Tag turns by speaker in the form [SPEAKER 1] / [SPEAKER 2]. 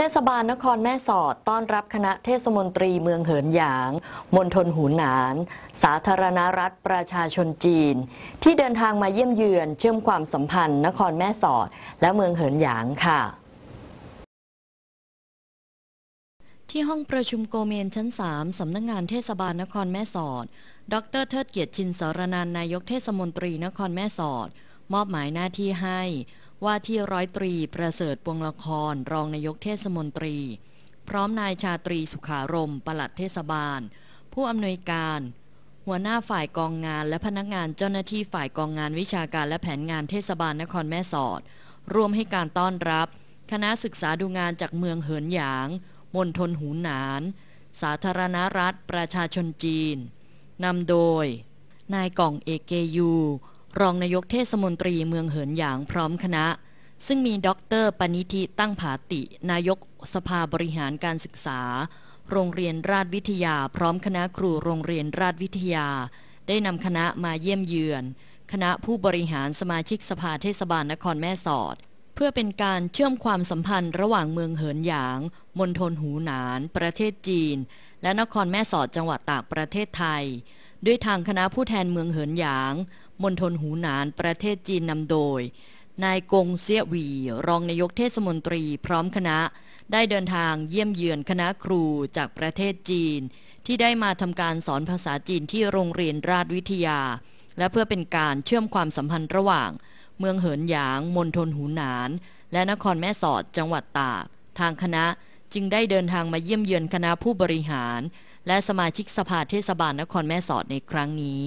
[SPEAKER 1] เทศบาลนครแม่สอดต้อนรับคณะเทศมนตรีเมืองเหินหยางมณฑลหูหนาน สาธารณรัฐประชาชนจีน ที่เดินทางมาเยี่ยมเยือน เชื่อมความสัมพันธ์นครแม่สอด และเมืองเหินหยางค่ะ ที่ห้องประชุมโกเมนชั้น 3 สำนักงงานเทศบาลนครแม่สอด ดร เทิดเกียรติชินสารนานนายกเทศมนตรีนครแม่สอด มอบหมายหน้าที่ให้ว่าที่ร้อยตรี ประเสริฐปวงละครรองนายกเทศมนตรี พร้อมนายชาตรีสุขารมปลัด เทศบาล ผู้อำนวยการ หัวหน้าฝ่ายกองงานและพนักงานเจ้าหน้าที่ฝ่ายกองงานวิชาการและแผนงานเทศบาลนครแม่สอด ร่วมให้การต้อนรับ คณะศึกษาดูงานจากเมืองเหินหยางมณฑลหูหนาน สาธารณรัฐประชาชนจีนนำโดย นายก่องเอเกยูรองนายกเทศมนตรีเมืองเหินหยางพร้อมคณะ ซึ่งมีดรปณิธิตั้งผาติ นายกสภาบริหารการศึกษา โรงเรียนราชวิทยา พร้อมคณะครูโรงเรียนราชวิทยา ได้นำคณะมาเยี่ยมเยือน คณะผู้บริหารสมาชิกสภาเทศบาลนครแม่สอด เพื่อเป็นการเชื่อมความสัมพันธ์ระหว่างเมืองเหินหยางมณฑลหูหนาน ประเทศจีน และนครแม่สอดจังหวัดตากประเทศไทยด้วยทางคณะผู้แทนเมืองเหินหยาง มณฑลหูหนาน ประเทศจีนนำโดย นายกงเสียวี รองนายกเทศมนตรี พร้อมคณะได้เดินทางเยี่ยมเยือนคณะครูจากประเทศจีน ที่ได้มาทำการสอนภาษาจีนที่โรงเรียนราชวิทยา และเพื่อเป็นการเชื่อมความสัมพันธ์ระหว่าง เมืองเหินหยาง มณฑลหูหนาน และนครแม่สอด จังหวัดตาก ทางคณะจึงได้เดินทางมาเยี่ยมเยือนคณะผู้บริหาร และสมาชิกสภาเทศบาลนครแม่สอดในครั้งนี้